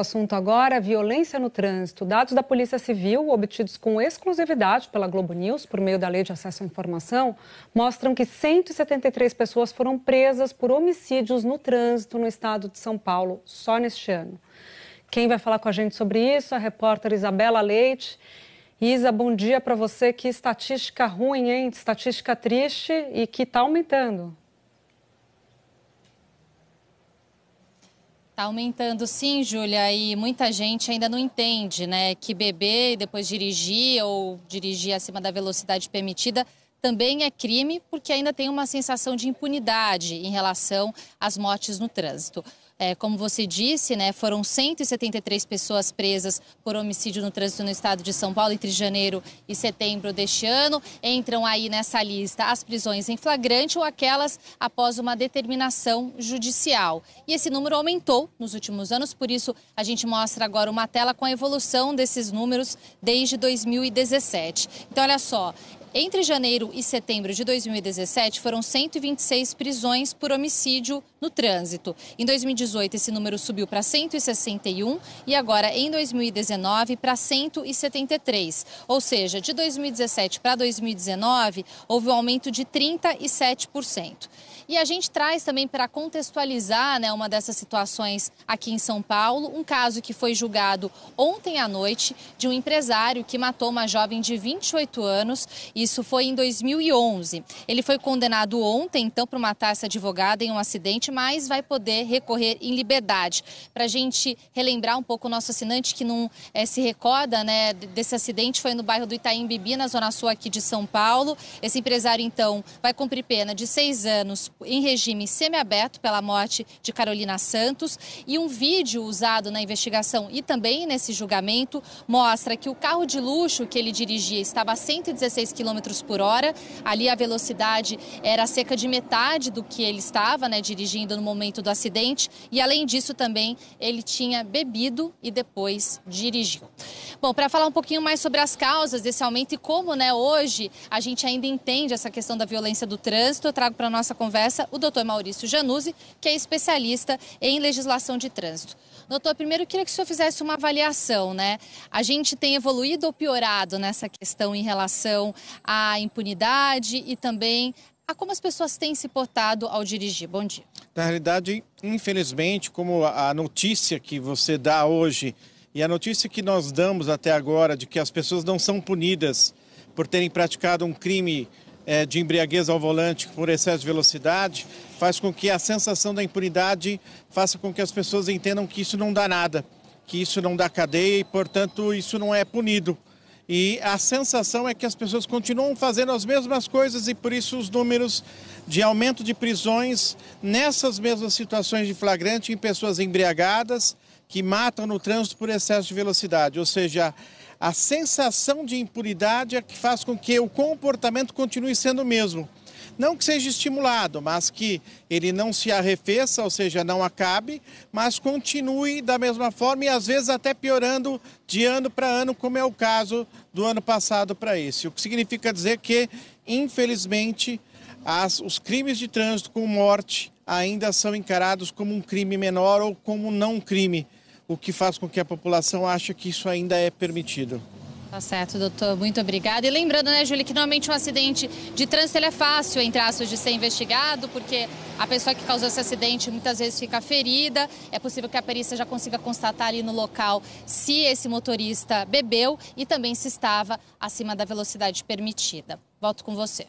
assunto agora, violência no trânsito. Dados da Polícia Civil, obtidos com exclusividade pela Globo News, por meio da Lei de Acesso à Informação, mostram que 173 pessoas foram presas por homicídios no trânsito no estado de São Paulo só neste ano. Quem vai falar com a gente sobre isso é a repórter Isabela Leite. Isa, bom dia para você. Que estatística ruim, hein? Estatística triste e que está aumentando. Está aumentando, sim, Júlia, e muita gente ainda não entende, né, que beber e depois dirigir ou dirigir acima da velocidade permitida também é crime, porque ainda tem uma sensação de impunidade em relação às mortes no trânsito. É, como você disse, né, foram 173 pessoas presas por homicídio no trânsito no estado de São Paulo entre janeiro e setembro deste ano. Entram aí nessa lista as prisões em flagrante ou aquelas após uma determinação judicial. E esse número aumentou nos últimos anos, por isso a gente mostra agora uma tela com a evolução desses números desde 2017. Então, olha só, entre janeiro e setembro de 2017, foram 126 prisões por homicídio no trânsito. Em 2018, esse número subiu para 161 e agora em 2019 para 173. Ou seja, de 2017 para 2019, houve um aumento de 37%. E a gente traz também para contextualizar né, uma dessas situações aqui em São Paulo, um caso que foi julgado ontem à noite de um empresário que matou uma jovem de 28 anos. Isso foi em 2011. Ele foi condenado ontem, então, por matar essa advogada em um acidente, mas vai poder recorrer em liberdade. Para a gente relembrar um pouco o nosso assinante que não é, se recorda né, desse acidente, foi no bairro do Itaim Bibi, na Zona Sul aqui de São Paulo. Esse empresário, então, vai cumprir pena de seis anos em regime semiaberto pela morte de Carolina Santos. E um vídeo usado na investigação e também nesse julgamento mostra que o carro de luxo que ele dirigia estava a 116 km por hora. Ali a velocidade era cerca de metade do que ele estava né, dirigindo no momento do acidente. E além disso, também ele tinha bebido e depois dirigiu. Bom, para falar um pouquinho mais sobre as causas desse aumento e como, né, hoje a gente ainda entende essa questão da violência do trânsito, eu trago para a nossa conversa o doutor Maurício Januzzi, que é especialista em legislação de trânsito. Doutor, primeiro eu queria que o senhor fizesse uma avaliação, né? A gente tem evoluído ou piorado nessa questão em relação à impunidade e também a como as pessoas têm se portado ao dirigir. Bom dia. Na realidade, infelizmente, como a notícia que você dá hoje e a notícia que nós damos até agora de que as pessoas não são punidas por terem praticado um crime é, de embriaguez ao volante por excesso de velocidade faz com que a sensação da impunidade faça com que as pessoas entendam que isso não dá nada, que isso não dá cadeia e, portanto, isso não é punido. E a sensação é que as pessoas continuam fazendo as mesmas coisas e por isso os números de aumento de prisões nessas mesmas situações de flagrante em pessoas embriagadas que matam no trânsito por excesso de velocidade, ou seja, a sensação de impunidade é que faz com que o comportamento continue sendo o mesmo. Não que seja estimulado, mas que ele não se arrefeça, ou seja, não acabe, mas continue da mesma forma e às vezes até piorando de ano para ano, como é o caso do ano passado para esse. O que significa dizer que, infelizmente, as, os crimes de trânsito com morte ainda são encarados como um crime menor ou como não crime o que faz com que a população ache que isso ainda é permitido. Tá certo, doutor. Muito obrigada. E lembrando, né, Júlia, que normalmente um acidente de trânsito é fácil, entre aspas, de ser investigado, porque a pessoa que causou esse acidente muitas vezes fica ferida. É possível que a perícia já consiga constatar ali no local se esse motorista bebeu e também se estava acima da velocidade permitida. Volto com você.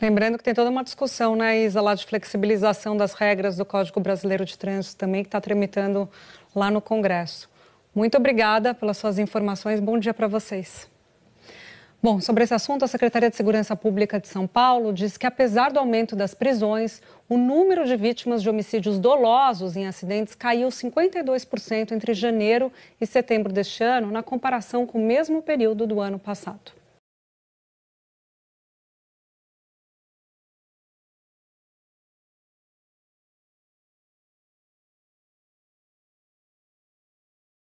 Lembrando que tem toda uma discussão, né, Isa, lá de flexibilização das regras do Código Brasileiro de Trânsito também, que está tramitando lá no Congresso. Muito obrigada pelas suas informações. Bom dia para vocês. Bom, sobre esse assunto, a Secretaria de Segurança Pública de São Paulo diz que, apesar do aumento das prisões, o número de vítimas de homicídios dolosos em acidentes caiu 52% entre janeiro e setembro deste ano, na comparação com o mesmo período do ano passado.